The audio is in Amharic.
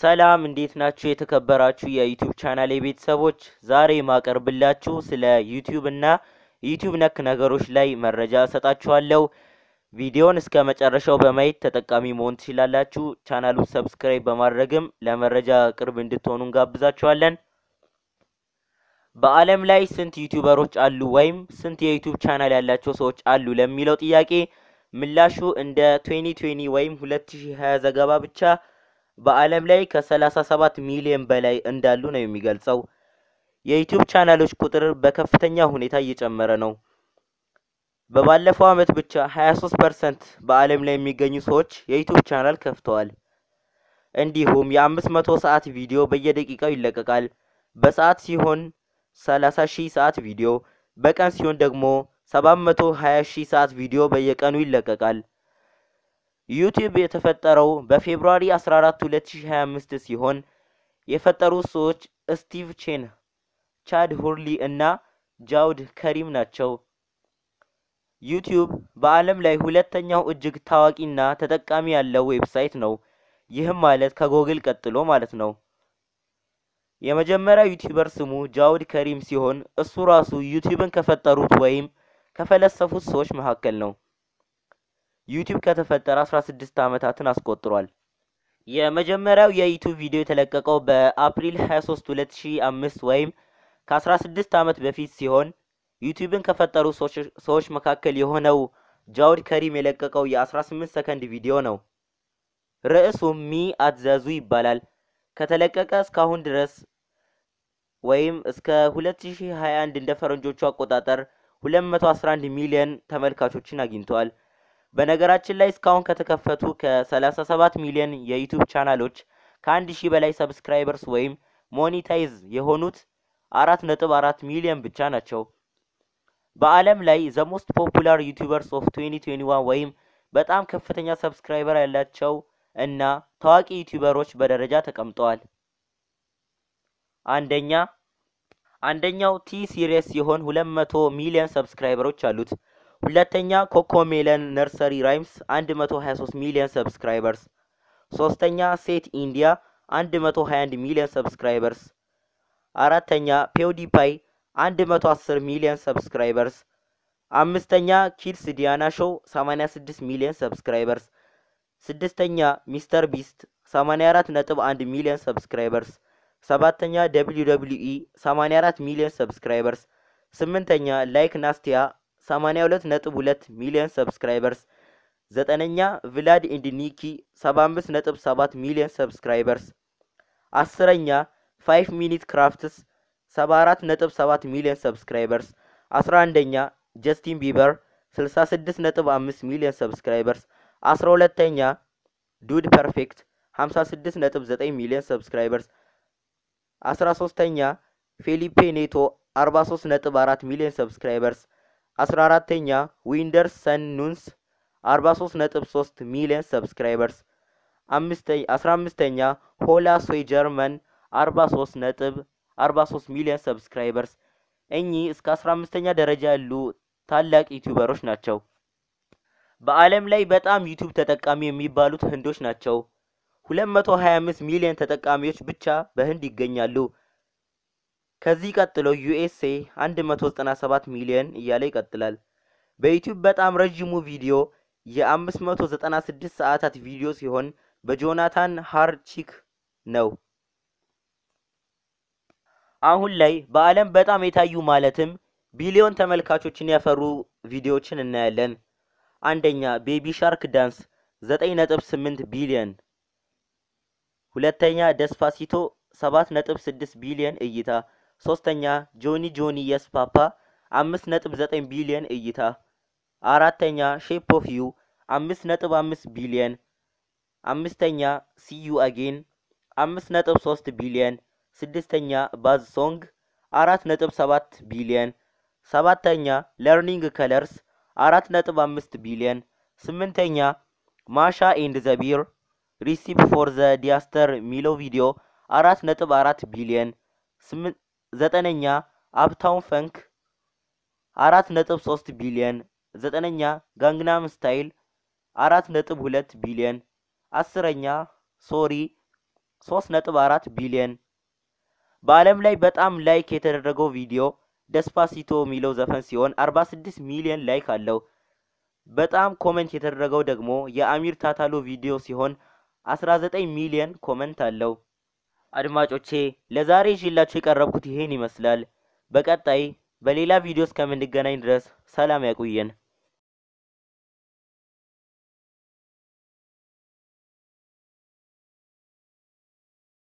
ሰላም እንዴት ናችሁ? የተከበራችሁ የዩቲዩብ ቻናል የቤተሰቦች ዛሬ ማቀርብላችሁ ስለ ዩቲዩብ እና ዩቲዩብ ነክ ነገሮች ላይ መረጃ እሰጣችኋለሁ። ቪዲዮን እስከ መጨረሻው በማየት ተጠቃሚ መሆን ትችላላችሁ። ቻናሉን ሰብስክራይብ በማድረግም ለመረጃ ቅርብ እንድትሆኑ እንጋብዛችኋለን። በዓለም ላይ ስንት ዩቲዩበሮች አሉ ወይም ስንት የዩቲዩብ ቻናል ያላቸው ሰዎች አሉ ለሚለው ጥያቄ ምላሹ እንደ 2020 ወይም 2020 ዘገባ ብቻ በዓለም ላይ ከ37 ሚሊዮን በላይ እንዳሉ ነው የሚገልጸው። የዩቲዩብ ቻናሎች ቁጥር በከፍተኛ ሁኔታ እየጨመረ ነው። በባለፈው ዓመት ብቻ 23% በዓለም ላይ የሚገኙ ሰዎች የዩቲዩብ ቻናል ከፍተዋል። እንዲሁም የ500 ሰዓት ቪዲዮ በየደቂቃው ይለቀቃል። በሰዓት ሲሆን 30 ሺህ ሰዓት ቪዲዮ፣ በቀን ሲሆን ደግሞ 720 ሺህ ሰዓት ቪዲዮ በየቀኑ ይለቀቃል። ዩቲዩብ የተፈጠረው በፌብሩዋሪ 14 2025 ሲሆን የፈጠሩት ሰዎች ስቲቭ ቼን፣ ቻድ ሁርሊ እና ጃውድ ከሪም ናቸው። ዩቲዩብ በዓለም ላይ ሁለተኛው እጅግ ታዋቂና ተጠቃሚ ያለው ዌብሳይት ነው። ይህም ማለት ከጎግል ቀጥሎ ማለት ነው። የመጀመሪያው ዩቲዩበር ስሙ ጃውድ ከሪም ሲሆን እሱ ራሱ ዩቲዩብን ከፈጠሩት ወይም ከፈለሰፉት ሰዎች መካከል ነው። ዩቲዩብ ከተፈጠረ 16 ዓመታትን አስቆጥሯል። የመጀመሪያው የዩቲዩብ ቪዲዮ የተለቀቀው በአፕሪል 23 2005 ወይም ከ16 ዓመት በፊት ሲሆን ዩቲዩብን ከፈጠሩ ሰዎች መካከል የሆነው ጃውድ ከሪም የለቀቀው የ18 ሰከንድ ቪዲዮ ነው። ርዕሱም ሚ አትዘዙ ይባላል። ከተለቀቀ እስካሁን ድረስ ወይም እስከ 2021 እንደ ፈረንጆቹ አቆጣጠር 211 ሚሊዮን ተመልካቾችን አግኝተዋል። በነገራችን ላይ እስካሁን ከተከፈቱ ከ37 ሚሊዮን የዩቲዩብ ቻናሎች ከአንድ ሺህ በላይ ሰብስክራይበርስ ወይም ሞኒታይዝ የሆኑት 4.4 ሚሊዮን ብቻ ናቸው። በዓለም ላይ ዘ ሞስት ፖፑላር ዩቲዩበርስ ኦፍ 2021 ወይም በጣም ከፍተኛ ሰብስክራይበር ያላቸው እና ታዋቂ ዩቲዩበሮች በደረጃ ተቀምጠዋል። አንደኛ አንደኛው ቲ ሲሪየስ ሲሆን 200 ሚሊዮን ሰብስክራይበሮች አሉት። ሁለተኛ ኮኮ ሜለን ነርሰሪ ራይምስ 123 ሚሊዮን ሰብስክራይበርስ። ሶስተኛ ሴት ኢንዲያ 121 ሚሊዮን ሰብስክራይበርስ። አራተኛ ፔውዲፓይ 110 ሚሊዮን ሰብስክራይበርስ። አምስተኛ ኪድስ ዲያና ሾው 86 ሚሊዮን ሰብስክራይበርስ። ስድስተኛ ሚስተር ቢስት 84.1 ሚሊዮን ሰብስክራይበርስ። ሰባተኛ ደብሊዩ ደብሊዩ ኢ 84 ሚሊዮን ሰብስክራይበርስ። ስምንተኛ ላይክ ናስቲያ 82.2 ሚሊዮን ሰብስክራይበርስ፣ ዘጠነኛ ቪላድ ኢንድ ኒኪ 75.7 ሚሊዮን ሰብስክራይበርስ፣ አስረኛ ፋይቭ ሚኒት ክራፍትስ 74.7 ሚሊዮን ሰብስክራይበርስ፣ 11ኛ ጀስቲን ቢበር 66.5 ሚሊዮን ሰብስክራይበርስ፣ 12ኛ ዱድ ፐርፌክት 56.9 ሚሊዮን ሰብስክራይበርስ፣ 13ኛ ፌሊፔ ኔቶ 43.4 ሚሊዮን ሰብስክራይበርስ 14ኛ ዊንደርስ ሰኑንስ 43.3 ሚሊዮን ሰብስክራይበርስ፣ 15ኛ ሆላ ሶይ ጀርመን 43 ነጥብ 43 ሚሊዮን ሰብስክራይበርስ። እኚህ እስከ 15ኛ ደረጃ ያሉ ታላቅ ዩቲዩበሮች ናቸው። በዓለም ላይ በጣም ዩቲዩብ ተጠቃሚ የሚባሉት ህንዶች ናቸው። 225 ሚሊዮን ተጠቃሚዎች ብቻ በህንድ ይገኛሉ። ከዚህ ቀጥሎ ዩኤስኤ 197 ሚሊዮን እያለ ይቀጥላል። በዩቲዩብ በጣም ረዥሙ ቪዲዮ የ596 ሰዓታት ቪዲዮ ሲሆን በጆናታን ሃርቺክ ነው። አሁን ላይ በዓለም በጣም የታዩ ማለትም ቢሊዮን ተመልካቾችን ያፈሩ ቪዲዮዎችን እናያለን። አንደኛ ቤቢ ሻርክ ዳንስ 9.8 ቢሊዮን፣ ሁለተኛ ደስፓሲቶ 7.6 ቢሊዮን እይታ ሶስተኛ ጆኒ ጆኒ የስ ፓፓ 5.9 ቢሊዮን እይታ። አራተኛ ሼፕ ኦፍ ዩ 5.5 ቢሊዮን። አምስተኛ ሲዩ አጌን 5.3 ቢሊዮን። ስድስተኛ ባዝ ሶንግ 4.7 ቢሊዮን። ሰባተኛ ለርኒንግ ከለርስ 4.5 ቢሊዮን። ስምንተኛ ማሻ ኤንድ ዘቢር ሪሲፕ ፎር ዘ ዲያስተር ሚለው ቪዲዮ 4.4 ቢሊዮን ዘጠነኛ አፕታውን ፈንክ 4.3 ቢሊየን ዘጠነኛ ጋንግናም ስታይል 4.2 ቢሊዮን፣ አስረኛ ሶሪ 3.4 ቢሊየን በዓለም ላይ በጣም ላይክ የተደረገው ቪዲዮ ደስፓሲቶ የሚለው ዘፈን ሲሆን 46 ሚሊዮን ላይክ አለው። በጣም ኮመንት የተደረገው ደግሞ የአሚር ታታሎ ቪዲዮ ሲሆን 19 ሚሊዮን ኮመንት አለው። አድማጮቼ ለዛሬ ይዤላችሁ የቀረብኩት ይሄን ይመስላል። በቀጣይ በሌላ ቪዲዮ እስከምንገናኝ ድረስ ሰላም ያቆየን።